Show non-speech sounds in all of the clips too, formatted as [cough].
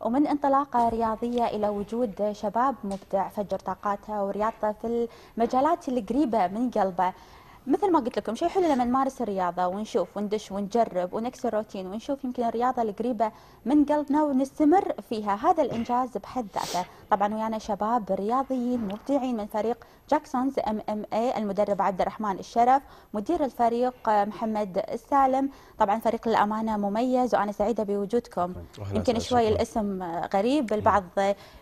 ومن انطلاقة رياضية إلى وجود شباب مبدع فجر طاقاته ورياضته في المجالات القريبة من قلبه مثل ما قلت لكم شيء حلو لما نمارس الرياضه ونشوف وندش ونجرب ونكسر روتين ونشوف يمكن الرياضه القريبه من قلبنا ونستمر فيها هذا الانجاز بحد ذاته طبعا ويانا شباب رياضيين مبدعين من فريق جاكسونز ام ام اي المدرب عبد الرحمن الشرف مدير الفريق محمد السالم طبعا فريق للامانه مميز وانا سعيده بوجودكم يمكن شوي الاسم غريب البعض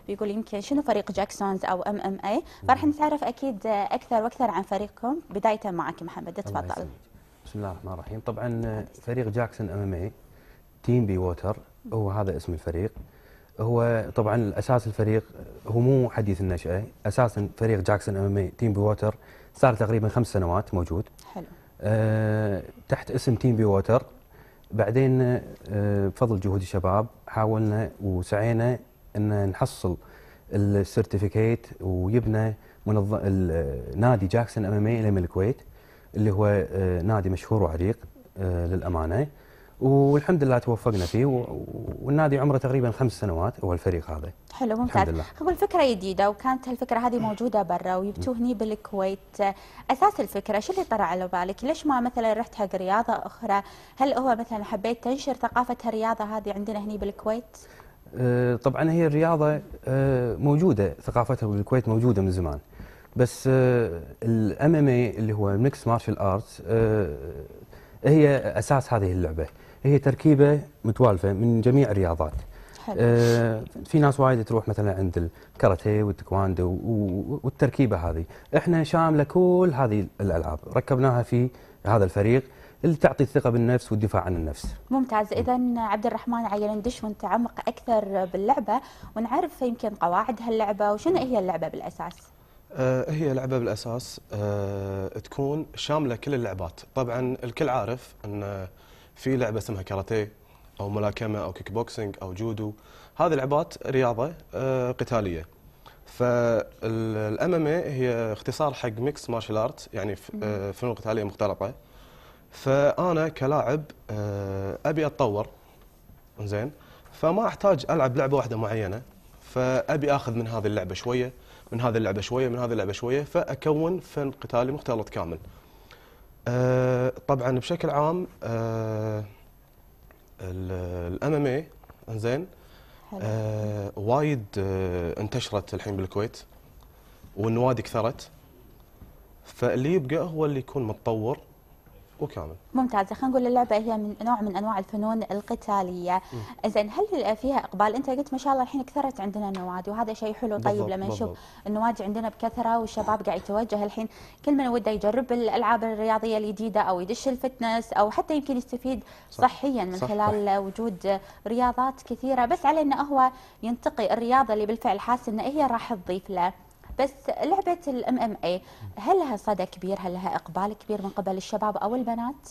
بيقول يمكن شنو فريق جاكسونز او ام ام اي فراح نتعرف اكيد اكثر واكثر عن فريقكم بدايه مع معك محمد تفضل بسم الله الرحمن الرحيم طبعا آه، فريق جاكسون ام ام اي تيم بي ووتر هو هذا اسم الفريق هو طبعا اساس الفريق هو مو حديث النشاه اساسا فريق جاكسون ام ام اي تيم بي ووتر صار تقريبا خمس سنوات موجود حلو أه تحت اسم تيم بي ووتر بعدين أه بفضل جهود الشباب حاولنا وسعينا ان نحصل السيرتيفيكيت ويبنى منظ... نادي جاكسون ام ام اي من الكويت اللي هو آه، نادي مشهور وعريق آه، للامانه والحمد لله توفقنا فيه والنادي عمره تقريبا خمس سنوات هو الفريق هذا حلو ممتاز هو الفكره جديده وكانت الفكره هذه موجوده برا وجبتوه هني بالكويت اساس الفكره شو اللي طرى على بالك ليش ما مثلا رحت حق رياضه اخرى هل هو مثلا حبيت تنشر ثقافه الرياضه هذه عندنا هني بالكويت آه، طبعا هي الرياضه موجوده ثقافتها بالكويت موجوده من زمان بس آه، الام ام اي اللي هو ميكس مارشال ارتس آه، هي اساس هذه اللعبه هي تركيبه متوالفه من جميع الرياضات حلو. آه، في ناس وايد تروح مثلا عند الكاراتيه والتكواندو والتركيبه هذه احنا شامله كل هذه الالعاب ركبناها في هذا الفريق اللي تعطي الثقه بالنفس والدفاع عن النفس. ممتاز، اذا عبد الرحمن عيل ندش ونتعمق اكثر باللعبه ونعرف يمكن قواعد هاللعبه وشنو هي اللعبه بالاساس. آه، هي لعبه بالاساس آه، تكون شامله كل اللعبات طبعا الكل عارف ان في لعبه اسمها كاراتيه او ملاكمه او كيك بوكسينج او جودو هذه لعبات رياضه آه، قتاليه فالام إيه هي اختصار حق ميكس مارشال ارت يعني فنون قتاليه مختلطه فانا كلاعب ابي اتطور زين فما احتاج العب لعبه واحده معينه فابي اخذ من هذه اللعبه شويه من هذه اللعبه شويه من هذه اللعبه شويه فاكون فن قتالي مختلط كامل. أه طبعا بشكل عام آه، الام ام اي انزين أه وايد آه، انتشرت الحين بالكويت والنوادي كثرت فاللي يبقى هو اللي يكون متطور وكامل ممتازه خلينا نقول اللعبه هي من نوع من انواع الفنون القتاليه زين هل فيها اقبال انت قلت ما شاء الله الحين كثرت عندنا النوادي وهذا شيء حلو طيب لما نشوف النوادي عندنا بكثره والشباب قاعد يتوجه الحين كل من وده يجرب الالعاب الرياضيه الجديده او يدش الفتنس او حتى يمكن يستفيد صح صحيا من صح خلال صح وجود رياضات كثيره بس على انه هو ينتقي الرياضه اللي بالفعل حاسس انه هي راح تضيف له بس لعبه الام ام اي هل لها صدى كبير هل لها اقبال كبير من قبل الشباب او البنات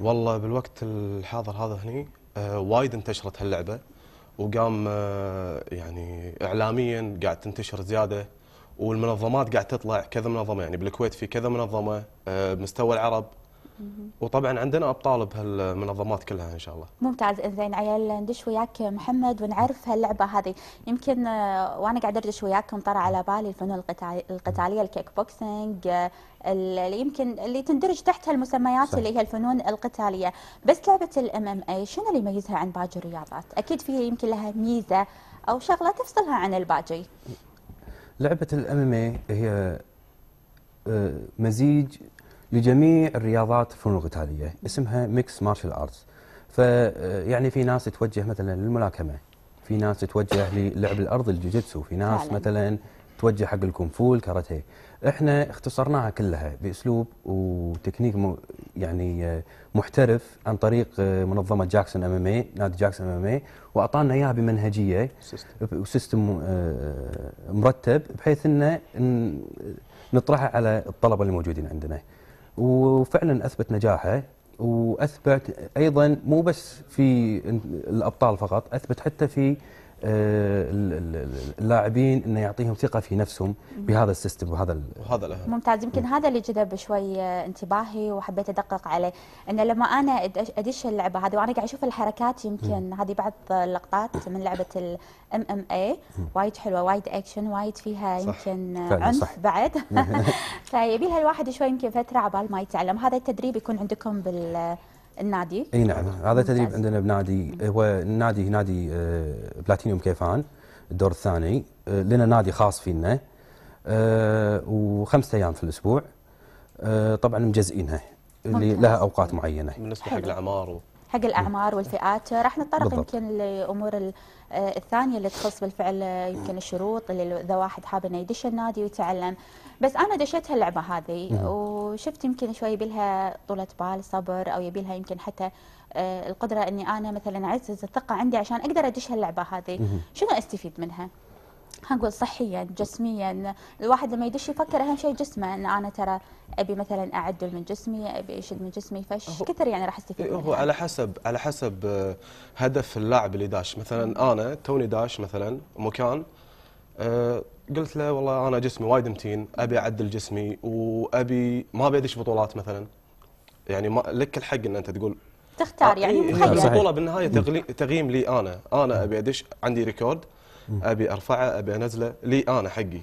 والله بالوقت الحاضر هذا هني آه، وايد انتشرت هاللعبه وقام آه، يعني اعلاميا قاعد تنتشر زياده والمنظمات قاعد تطلع كذا منظمه يعني بالكويت في كذا منظمه بمستوى آه، مستوى العرب وطبعا عندنا ابطال بهالمنظمات كلها ان شاء الله. ممتاز انزين عيال ندش وياك محمد ونعرف هاللعبه هذه، يمكن آه، وانا قاعد ادردش وياكم طرى على بالي الفنون القتاليه الكيك بوكسنج آه، اللي يمكن اللي تندرج تحت المسميات صح. اللي هي الفنون القتاليه، بس لعبه الام ام اي شنو اللي يميزها عن باقي الرياضات؟ اكيد فيها يمكن لها ميزه او شغله تفصلها عن الباقي. لعبه الام ام اي هي آه، مزيج لجميع الرياضات الفنون القتاليه اسمها ميكس مارشال ارتس فيعني في ناس توجه مثلا للملاكمه في ناس توجه للعب الارض الجوجيتسو في ناس فعلا. مثلا توجه حق الكونفو الكاراتيه احنا اختصرناها كلها باسلوب وتكنيك يعني آه، محترف عن طريق آه، منظمه جاكسون ام ام اي نادي جاكسون ام ام اي واعطانا اياها بمنهجيه وسيستم آه، مرتب بحيث انه نطرحها على الطلبه الموجودين عندنا وفعلا اثبت نجاحه واثبت ايضا مو بس في الابطال فقط اثبت حتى في آه، اللاعبين انه يعطيهم ثقه في نفسهم بهذا السيستم وهذا وهذا الاهم ممتاز يمكن هذا اللي جذب شوي آه، انتباهي وحبيت ادقق عليه انه لما انا ادش اللعبه هذه وانا قاعد اشوف الحركات يمكن هذه بعض اللقطات من لعبه الام ام اي وايد حلوه وايد اكشن وايد فيها يمكن صح. عنف صح. بعد [laughs] [laughs] فيبي لها الواحد شوي يمكن فتره عبال ما يتعلم هذا التدريب يكون عندكم بال النادي اي نعم هذا تدريب عندنا بنادي هو النادي نادي آه، بلاتينيوم كيفان الدور الثاني آه، لنا نادي خاص فينا آه، وخمسة ايام في الاسبوع طبعا مجزئينها اللي لها اوقات معينه بالنسبه حق الاعمار حق الاعمار والفئات راح نتطرق يمكن لامور الثانيه اللي تخص بالفعل يمكن الشروط اللي اذا واحد حاب انه يدش النادي ويتعلم بس انا دشيت هاللعبه هذه وشفت يمكن شوي يبيلها طولة بال صبر او يبيلها يمكن حتى آه، القدره اني انا مثلا اعزز الثقه عندي عشان اقدر ادش هاللعبه هذه شنو استفيد منها؟ هنقول صحيا جسميا الواحد لما يدش يفكر اهم شيء جسمه ان انا ترى ابي مثلا اعدل من جسمي ابي اشد من جسمي فش كثر يعني راح استفيد هو على حسب على حسب آه، هدف اللاعب اللي داش مثلا انا توني داش مثلا مكان أه قلت له والله انا جسمي وايد متين ابي اعدل جسمي وابي ما ابي ادش بطولات مثلا يعني ما لك الحق ان انت تقول تختار يعني إيه، إيه، مخير البطوله بالنهايه تقييم لي انا انا ابي ادش عندي ريكورد ابي ارفعه ابي انزله لي انا حقي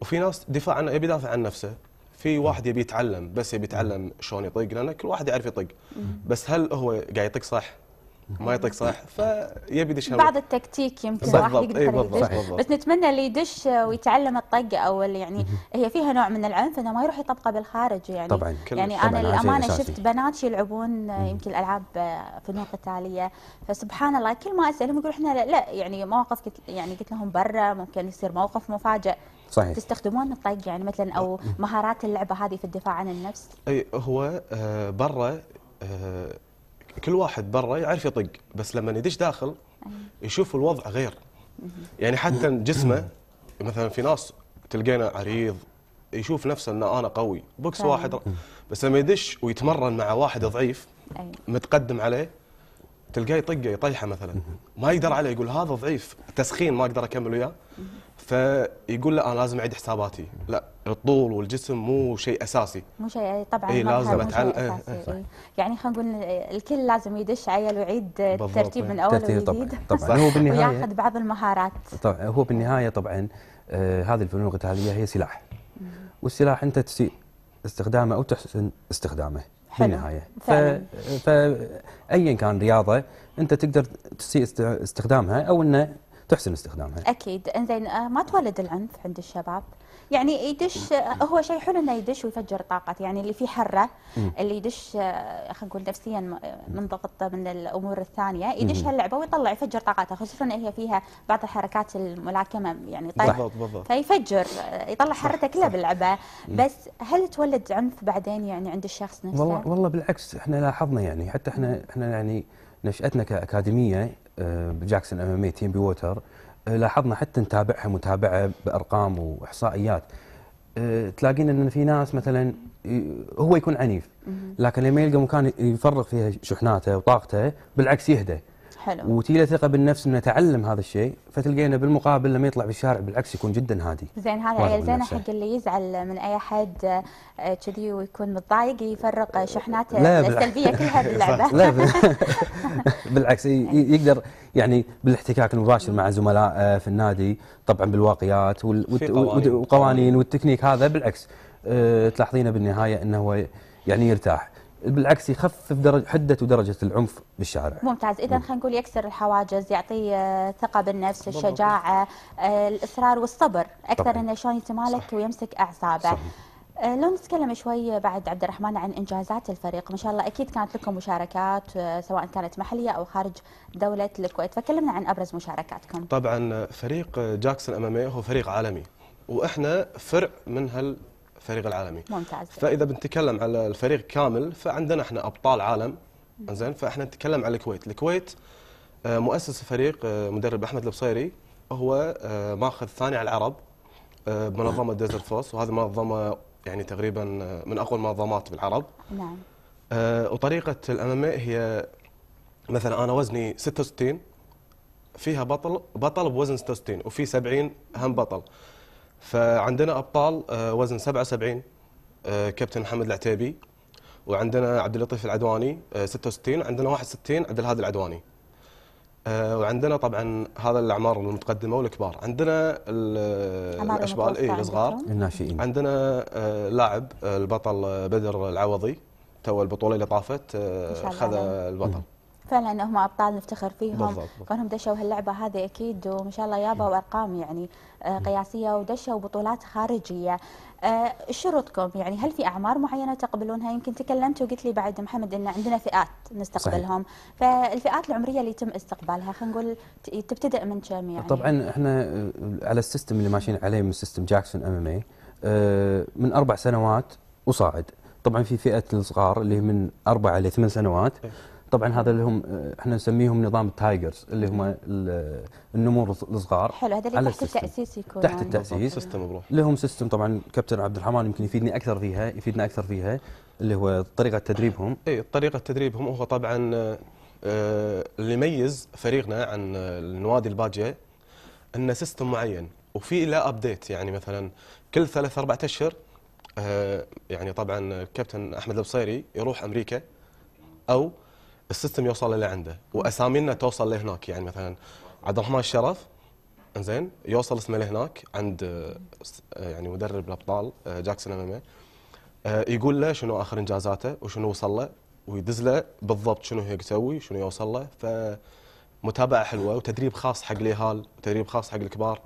وفي ناس دفاع عنه يبي يدافع عن نفسه في واحد يبي يتعلم بس يبي يتعلم شلون يطق لان كل واحد يعرف يطق بس هل هو قاعد يطق صح ما يطق صح فيبي يدش بعض التكتيك يمكن راح يقدر يدش بس نتمنى اللي يدش ويتعلم الطق او يعني هي فيها نوع من العنف انه ما يروح يطبقه بالخارج يعني طبعا يعني طبعاً انا للامانه شفت بنات يلعبون يمكن العاب فنون قتاليه فسبحان الله كل ما اسالهم يقولوا احنا لا, لا يعني مواقف قلت يعني قلت لهم برا ممكن يصير موقف مفاجئ صحيح تستخدمون الطق يعني مثلا او مهارات اللعبه هذه في الدفاع عن النفس اي هو آه، برا آه، كل واحد برا يعرف يطق بس لما يدش داخل أيوة. يشوف الوضع غير يعني حتى جسمه مثلا في ناس تلقينا عريض يشوف نفسه ان انا قوي بوكس أيوة. واحد بس لما يدش ويتمرن مع واحد ضعيف أيوة. متقدم عليه تلقاه يطقه يطيحه مثلا ما يقدر عليه يقول هذا ضعيف تسخين ما اقدر اكمل وياه فيقول لا انا لازم اعيد حساباتي لا الطول والجسم مو شيء اساسي مو شيء طبعا إيه لازم اتعلم إيه إيه،, إيه يعني خلينا نقول الكل لازم يدش عيل ويعيد الترتيب من اول وجديد طبعا, طبعا هو بالنهايه وياخذ بعض المهارات طبعا هو بالنهايه طبعا آه هذه الفنون القتاليه هي سلاح والسلاح انت تسيء استخدامه او تحسن استخدامه بالنهايه فايا كان رياضه انت تقدر تسيء استخدامها او انه تحسن استخدامها اكيد انزين آه، ما تولد العنف عند الشباب يعني يدش هو شيء حلو انه يدش ويفجر طاقه يعني اللي فيه حره اللي يدش آه، خلينا نقول نفسيا آه، منضغط من الامور الثانيه يدش هاللعبه ويطلع يفجر طاقته خصوصا ان هي فيها بعض الحركات الملاكمه يعني طيب، بالضبط بالضبط فيفجر آه، يطلع حرته كلها باللعبه بس هل تولد عنف بعدين يعني عند الشخص نفسه؟ والله والله بالعكس احنا لاحظنا يعني حتى احنا احنا يعني نشاتنا كاكاديميه بجاكسون ام ام اي تيم بي ووتر لاحظنا حتى نتابعها متابعه بارقام واحصائيات أه، تلاقين ان في ناس مثلا هو يكون عنيف لكن لما يلقى مكان يفرغ فيها شحناته وطاقته بالعكس يهدى حلو وتجي ثقه بالنفس انه تعلم هذا الشيء فتلقينا بالمقابل لما يطلع بالشارع بالعكس يكون جدا هادي زين هذا عيل زين حق اللي يزعل من اي احد آه، كذي ويكون متضايق يفرق شحناته السلبيه كلها [laughs] باللعبه لا [laughs] بالعكس يقدر يعني بالاحتكاك المباشر مع زملائه آه، في النادي طبعا بالواقيات والقوانين والتكنيك هذا بالعكس آه، تلاحظينه بالنهايه انه هو يعني يرتاح بالعكس يخفف درجة حدة ودرجة العنف بالشارع ممتاز إذا خلينا نقول يكسر الحواجز يعطي آه، ثقة بالنفس الشجاعة آه، الإصرار والصبر أكثر طبعا. أنه شلون يتمالك ويمسك أعصابه آه، لو نتكلم شوي بعد عبد الرحمن عن انجازات الفريق ما شاء الله اكيد كانت لكم مشاركات سواء كانت محليه او خارج دوله الكويت فكلمنا عن ابرز مشاركاتكم طبعا فريق جاكسون اماميه هو فريق عالمي واحنا فرع من هال الفريق العالمي ممتاز فاذا بنتكلم على الفريق كامل فعندنا احنا ابطال عالم زين فاحنا نتكلم على الكويت الكويت آه، مؤسس الفريق آه، مدرب احمد البصيري هو آه، ماخذ ثاني على العرب بمنظمه ديزرت فوس وهذه منظمه يعني تقريبا من اقوى المنظمات بالعرب نعم وطريقه الام إيه هي مثلا انا وزني 66 فيها بطل بطل بوزن 66 وفي 70 هم بطل فعندنا ابطال آه، وزن 77 آه، كابتن محمد العتيبي وعندنا عبد اللطيف العدواني 66 وعندنا 61 عبد الهادي العدواني آه، وعندنا طبعا هذا الاعمار المتقدمه والكبار عندنا الاشبال اي الصغار الناشئين عندنا لاعب البطل بدر العوضي تو البطوله اللي طافت خذ البطل فعلا هم ابطال نفتخر فيهم بالضبط. كونهم دشوا هاللعبه هذه اكيد وما شاء الله يابوا إيه. ارقام يعني آه، إيه. قياسيه ودشوا بطولات خارجيه آه، شروطكم يعني هل في اعمار معينه تقبلونها يمكن تكلمت وقلت لي بعد محمد ان عندنا فئات نستقبلهم صحيح. فالفئات العمريه اللي يتم استقبالها خلينا نقول تبتدئ من كم يعني طبعا احنا آه، على السيستم اللي ماشيين عليه من سيستم جاكسون ام ام اي من اربع سنوات وصاعد طبعا في فئه الصغار اللي من اربع الى ثمان سنوات إيه. طبعا هذا اللي هم احنا نسميهم نظام التايجرز اللي هم النمور الصغار حلو هذا اللي تحت التاسيس يكون تحت يعني. التاسيس سيستم لهم سيستم طبعا كابتن عبد الرحمن يمكن يفيدني اكثر فيها يفيدنا اكثر فيها اللي هو طريقه تدريبهم اي طريقه تدريبهم هو طبعا آه، اللي يميز فريقنا عن آه، النوادي الباجيه انه سيستم معين وفي له ابديت يعني مثلا كل ثلاث اربع اشهر آه، يعني طبعا كابتن احمد البصيري يروح امريكا او السيستم يوصل اللي عنده واسامينا توصل لهناك يعني مثلا عبد الرحمن الشرف زين يوصل اسمه لهناك عند آه، يعني مدرب الابطال آه، جاكسون ام إيه. آه، يقول له شنو اخر انجازاته وشنو وصل له ويدز له بالضبط شنو هي تسوي شنو يوصل له فمتابعه حلوه وتدريب خاص حق الاهال وتدريب خاص حق الكبار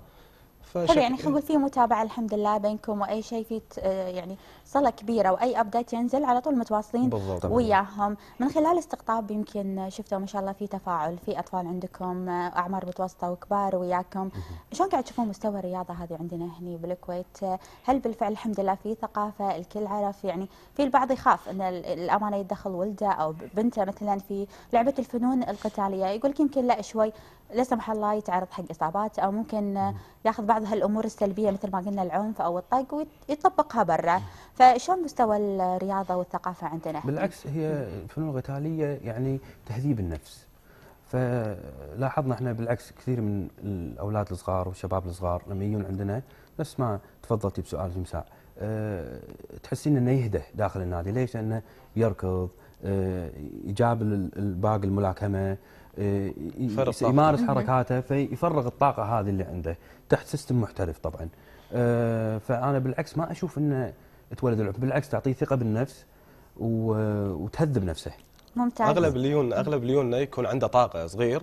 حلو يعني خلينا نقول في متابعه الحمد لله بينكم واي شيء في آه، يعني صله كبيره واي ابديت ينزل على طول متواصلين بالضبط وياهم من خلال استقطاب يمكن شفتوا ما شاء الله في تفاعل في اطفال عندكم آه، اعمار متوسطه وكبار وياكم شلون قاعد تشوفون مستوى الرياضه هذه عندنا هني بالكويت آه، هل بالفعل الحمد لله في ثقافه الكل عرف يعني في البعض يخاف ان الامانه يتدخل ولده او بنته مثلا في لعبه الفنون القتاليه يقول يمكن لا شوي لا سمح الله يتعرض حق اصابات او ممكن ياخذ بعض هالامور السلبيه مثل ما قلنا العنف او الطق ويطبقها برا فشلون مستوى الرياضه والثقافه عندنا بالعكس هي الفنون القتاليه يعني تهذيب النفس فلاحظنا احنا بالعكس كثير من الاولاد الصغار والشباب الصغار لما يجون عندنا نفس ما تفضلتي بسؤال تمساح أه تحسين انه يهدى داخل النادي ليش؟ لانه يركض يجاب الباقي الملاكمه آه، يمارس حركاته فيفرغ الطاقه هذه اللي عنده تحت سيستم محترف طبعا آه، فانا بالعكس ما اشوف انه تولد العنف بالعكس تعطيه ثقه بالنفس وتهذب نفسه ممتاز اغلب ليون اغلب ليون يكون عنده طاقه صغير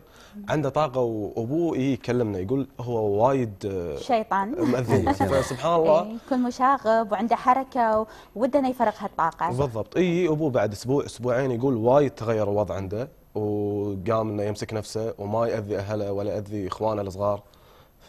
عنده طاقه وابوه يكلمنا يقول هو وايد آه، شيطان مؤذي [laughs] فسبحان الله إيه، يكون مشاغب وعنده حركه ودنا يفرغ هالطاقه بالضبط اي ابوه بعد اسبوع اسبوعين يقول وايد تغير الوضع عنده وقام انه يمسك نفسه وما ياذي اهله ولا ياذي اخوانه الصغار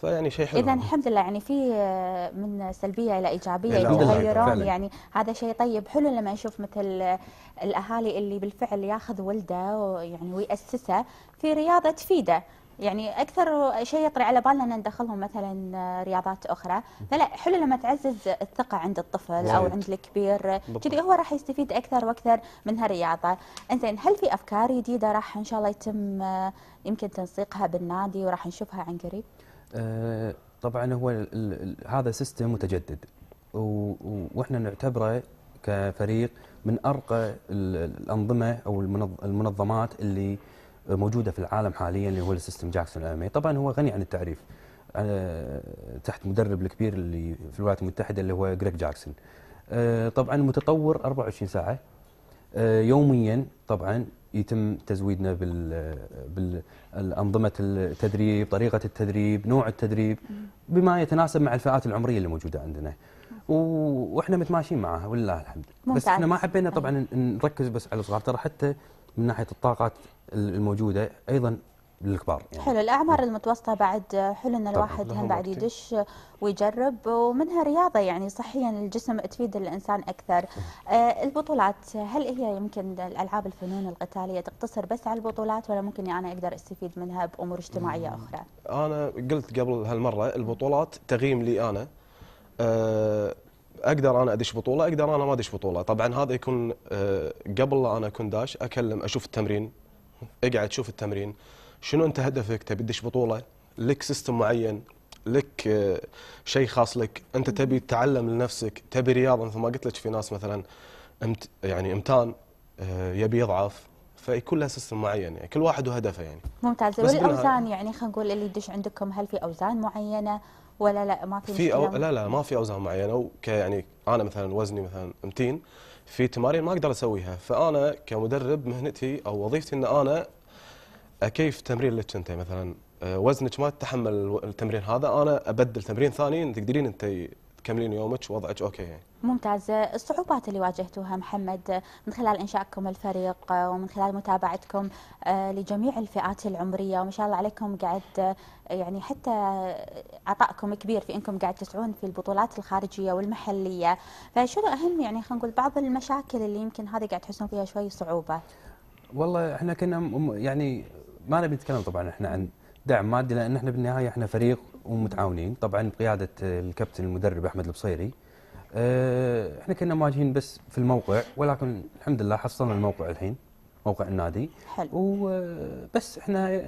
فيعني شيء حلو اذا الحمد لله يعني في آه، من سلبيه الى ايجابيه يتغيرون يعني هذا شيء طيب حلو لما نشوف مثل آه، الاهالي اللي بالفعل ياخذ ولده يعني وياسسه في رياضه تفيده يعني اكثر شيء يطري على بالنا ان ندخلهم مثلا آه، رياضات اخرى فلا حلو لما تعزز الثقه عند الطفل او عند الكبير كذي هو راح يستفيد اكثر واكثر من هالرياضه انزين هل في افكار جديده راح ان شاء الله يتم يمكن تنسيقها بالنادي وراح نشوفها عن قريب آه، طبعا هو هذا سيستم متجدد واحنا نعتبره كفريق من ارقى الانظمه او المنظمات اللي موجوده في العالم حاليا اللي هو السيستم جاكسون الامامي طبعا هو غني عن التعريف آه، تحت مدرب الكبير اللي في الولايات المتحده اللي هو جريج جاكسون آه، طبعا متطور 24 ساعه يوميا طبعا يتم تزويدنا بالانظمه التدريب، طريقه التدريب، نوع التدريب بما يتناسب مع الفئات العمريه اللي موجوده عندنا. واحنا متماشيين معها ولله الحمد. بس احنا ما حبينا آه. طبعا نركز بس على الصغار ترى حتى من ناحيه الطاقات الموجوده ايضا للكبار يعني. حلو الاعمار المتوسطه بعد حلو ان الواحد هم بعد يدش ويجرب ومنها رياضه يعني صحيا الجسم تفيد الانسان اكثر آه البطولات هل هي يمكن الالعاب الفنون القتاليه تقتصر بس على البطولات ولا ممكن انا اقدر استفيد منها بامور اجتماعيه اخرى انا قلت قبل هالمره البطولات تغيم لي انا أه اقدر انا ادش بطوله اقدر انا ما ادش بطوله طبعا هذا يكون أه قبل انا اكون داش اكلم اشوف التمرين اقعد شوف التمرين شنو انت هدفك تبي تدش بطوله لك سيستم معين لك آه، شيء خاص لك انت تبي تتعلم لنفسك تبي رياضه مثل ما قلت لك في ناس مثلا امت يعني امتان آه، يبي يضعف فيكون لها سيستم معين يعني كل واحد وهدفه يعني ممتاز والاوزان يعني خلينا نقول اللي يدش عندكم هل في اوزان معينه ولا لا ما في في أو لا لا ما في اوزان معينه يعني انا مثلا وزني مثلا 200 في تمارين ما اقدر اسويها فانا كمدرب مهنتي او وظيفتي ان انا كيف تمرين لك انت مثلا آه، وزنك ما تتحمل التمرين هذا انا ابدل تمرين ثاني تقدرين انت تكملين يومك وضعك اوكي يعني. ممتاز الصعوبات اللي واجهتوها محمد من خلال انشائكم الفريق آه، ومن خلال متابعتكم آه، لجميع الفئات العمريه وما شاء الله عليكم قاعد يعني حتى عطائكم كبير في انكم قاعد تسعون في البطولات الخارجيه والمحليه فشنو اهم يعني خلينا نقول بعض المشاكل اللي يمكن هذه قاعد تحسون فيها شوي صعوبه والله احنا كنا يعني ما نبي نتكلم طبعا احنا عن دعم مادي لان احنا بالنهايه احنا فريق ومتعاونين طبعا بقياده الكابتن المدرب احمد البصيري آه، احنا كنا مواجهين بس في الموقع ولكن الحمد لله حصلنا الموقع الحين موقع النادي حلو وبس آه، احنا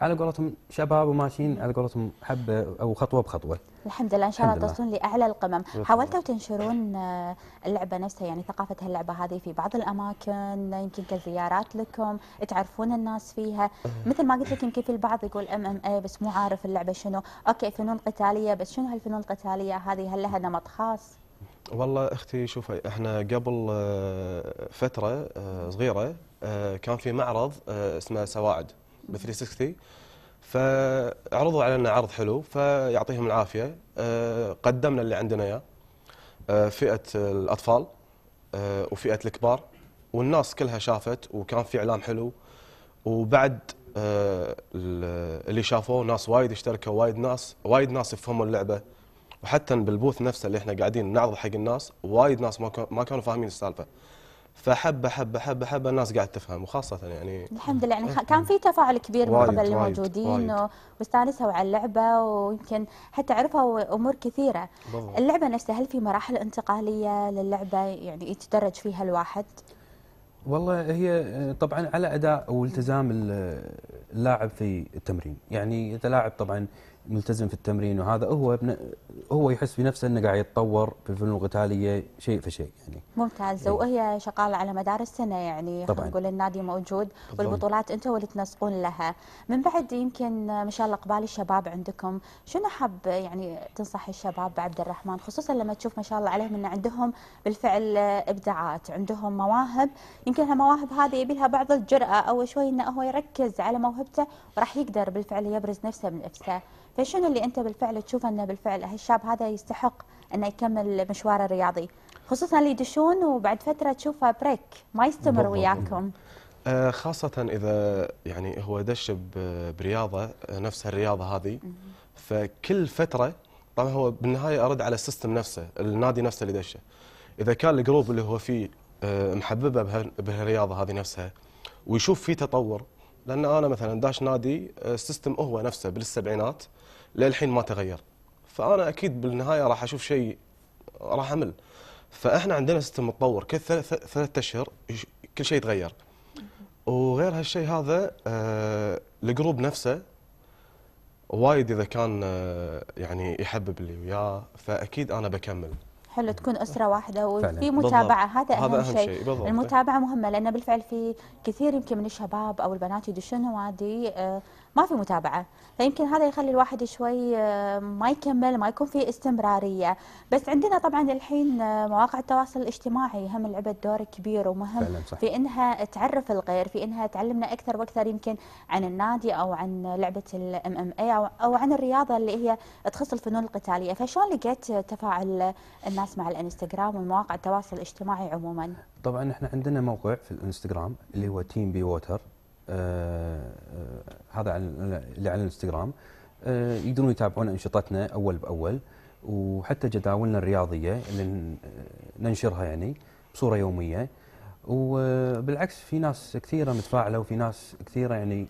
على قولتهم شباب وماشيين على قولتهم حبه او خطوه بخطوه. الحمد لله ان شاء الله تصلون لاعلى القمم، حاولتوا تنشرون آه، اللعبه نفسها يعني ثقافه هاللعبه هذه في بعض الاماكن يمكن كزيارات لكم، تعرفون الناس فيها، مثل ما قلت لك يمكن في البعض يقول ام ام اي بس مو عارف اللعبه شنو، اوكي فنون قتاليه بس شنو هالفنون القتاليه هذه هل لها نمط خاص؟ والله اختي شوفي احنا قبل آه، فتره آه، صغيره كان في معرض اسمه سواعد ب 360 فعرضوا علينا عرض حلو فيعطيهم العافيه آه، قدمنا اللي عندنا اياه آه، فئه الاطفال آه، وفئه الكبار والناس كلها شافت وكان في اعلام حلو وبعد اللي شافوه ناس وايد اشتركوا وايد ناس وايد ناس يفهموا اللعبه وحتى بالبوث نفسه اللي احنا قاعدين نعرض حق الناس وايد ناس ما كانوا فاهمين السالفه فحبه حبه حبه حبه الناس قاعد تفهم وخاصه يعني الحمد لله يعني إيه. كان في تفاعل كبير من قبل الموجودين واستانسوا على اللعبه ويمكن حتى عرفوا امور كثيره بالضبط. اللعبه نفسها هل في مراحل انتقاليه للعبه يعني يتدرج فيها الواحد؟ والله هي طبعا على اداء والتزام اللاعب في التمرين، يعني لاعب طبعا ملتزم في التمرين وهذا هو ابن هو يحس بنفسه انه قاعد يتطور في الفنون القتاليه شيء فشيء يعني ممتاز إيه. وهي شغاله على مدار السنه يعني طبعا نقول النادي موجود طبعًا. والبطولات انتم اللي تنسقون لها من بعد يمكن ما شاء الله اقبال الشباب عندكم شنو حاب يعني تنصح الشباب عبد الرحمن خصوصا لما تشوف ما شاء الله عليهم ان عندهم بالفعل ابداعات عندهم مواهب يمكن هالمواهب هذه يبي لها بعض الجراه او شوي انه هو يركز على موهبته وراح يقدر بالفعل يبرز نفسه بنفسه فشنو اللي انت بالفعل تشوف انه بالفعل هالشاب هذا يستحق انه يكمل مشواره الرياضي خصوصا اللي يدشون وبعد فتره تشوفه بريك ما يستمر وياكم آه، خاصة إذا يعني هو دش برياضة آه، نفس الرياضة هذه فكل فترة طبعا هو بالنهاية أرد على السيستم نفسه النادي نفسه اللي دشه إذا كان الجروب اللي هو فيه آه، محببه بهالرياضه هذه نفسها ويشوف في تطور لان انا مثلا داش نادي سيستم هو نفسه بالسبعينات للحين ما تغير فانا اكيد بالنهايه راح اشوف شيء راح امل فاحنا عندنا سيستم متطور كل ثلاث اشهر كل شيء يتغير وغير هالشيء هذا آه الجروب نفسه وايد اذا كان آه يعني يحبب اللي وياه فاكيد انا بكمل حلو تكون اسره واحده وفي متابعه هذا اهم, هذا أهم شيء, بالضبط. المتابعه مهمه لان بالفعل في كثير يمكن من الشباب او البنات يدشون نوادي آه، ما في متابعه فيمكن هذا يخلي الواحد شوي آه، ما يكمل ما يكون في استمراريه بس عندنا طبعا الحين آه، مواقع التواصل الاجتماعي هم لعبت دور كبير ومهم في انها تعرف الغير في انها تعلمنا اكثر واكثر يمكن عن النادي او عن لعبه الام ام اي او عن الرياضه اللي هي تخص الفنون القتاليه فشلون لقيت تفاعل الناس مع الانستغرام ومواقع التواصل الاجتماعي عموما طبعا احنا عندنا موقع في الانستغرام اللي هو تيم بي ووتر آه هذا اللي على الانستغرام آه، يقدرون يتابعون انشطتنا اول باول وحتى جداولنا الرياضيه اللي آه، ننشرها يعني بصوره يوميه وبالعكس في ناس كثيره متفاعله وفي ناس كثيره يعني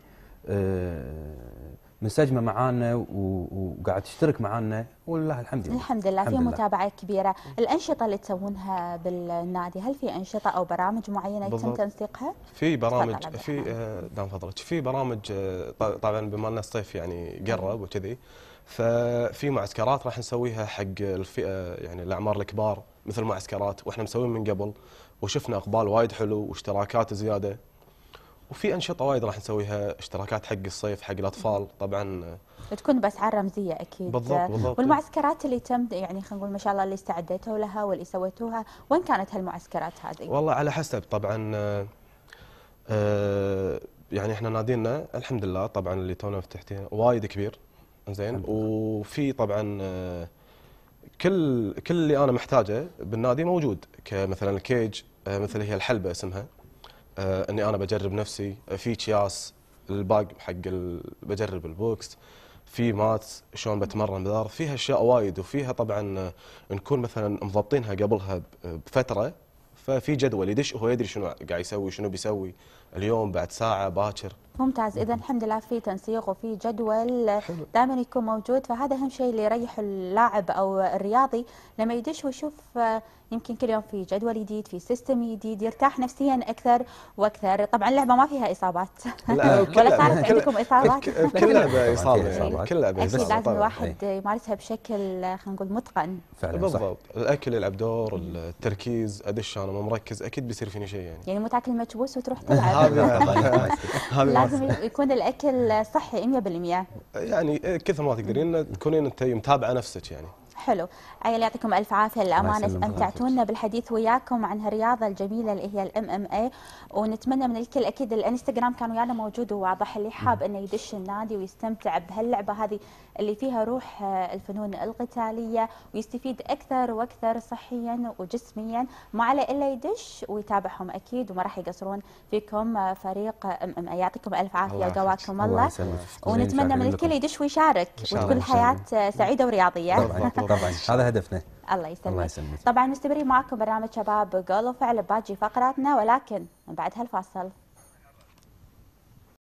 آه، منسجمه معانا وقاعد تشترك معانا ولله الحمد لله الحمد لله في متابعه كبيره الانشطه اللي تسوونها بالنادي هل في انشطه او برامج معينه يتم تنسيقها في برامج في آه، دام فضلك في برامج آه، طبعا بما ان الصيف يعني قرب وكذي ففي معسكرات راح نسويها حق الفئه آه، يعني الاعمار الكبار مثل معسكرات واحنا مسوين من قبل وشفنا اقبال وايد حلو واشتراكات زياده وفي انشطه وايد راح نسويها اشتراكات حق الصيف حق الاطفال طبعا تكون باسعار رمزيه اكيد بالضبط بالضبط والمعسكرات اللي تم يعني خلينا نقول ما شاء الله اللي استعديتوا لها واللي سويتوها وين كانت هالمعسكرات هذه؟ والله على حسب طبعا آه, آه، يعني احنا نادينا الحمد لله طبعا اللي تونا فتحتين وايد كبير زين وفي طبعا آه، كل كل اللي انا محتاجه بالنادي موجود كمثلا الكيج آه، مثل هي الحلبه اسمها آه اني انا بجرب نفسي آه، في تشياس الباق حق بجرب البوكس في مات شلون بتمرن بالارض فيها اشياء وايد وفيها طبعا آه، نكون مثلا مضبطينها قبلها بفتره ففي جدول يدش هو يدري شنو قاعد يسوي شنو بيسوي اليوم بعد ساعه باكر ممتاز اذا الحمد لله في تنسيق وفي جدول دائما يكون موجود فهذا اهم شيء اللي يريح اللاعب او الرياضي لما يدش ويشوف آه، يمكن كل يوم في جدول جديد في سيستم جديد يرتاح نفسيا اكثر واكثر طبعا اللعبه ما فيها اصابات لا [laughs] ولا صارت عندكم يعني، اصابات كل لعبه اصابه كل لعبه اكيد لازم الواحد إيه. يمارسها بشكل آه، خلينا نقول متقن فعلا بالضبط الاكل يلعب دور التركيز ادش انا مو مركز اكيد بيصير فيني شيء يعني يعني مو تاكل مكبوس وتروح [laughs] تلعب هذا [laughs] لازم يكون الاكل صحي 100% يعني كثر ما تقدرين تكونين انت متابعه نفسك يعني حلو عيال يعطيكم الف عافيه للامانه استمتعتونا بالحديث وياكم عن هالرياضه الجميله اللي هي الام ام اي ونتمنى من الكل اكيد الانستغرام كان ويانا موجود وواضح اللي حاب انه يدش النادي ويستمتع بهاللعبه هذه اللي فيها روح آه، الفنون القتالية ويستفيد أكثر وأكثر صحيا وجسميا ما على إلا يدش ويتابعهم أكيد وما راح يقصرون فيكم آه، فريق أم أم يعطيكم ألف عافية قواكم الله, الله ونتمنى من الكل يدش ويشارك وتكون حياة آه، سعيدة ورياضية طبعا, [laughs] طبعا. هذا هدفنا الله يسلمك طبعا مستمرين معكم برنامج شباب جولف على باجي فقراتنا ولكن من بعد هالفاصل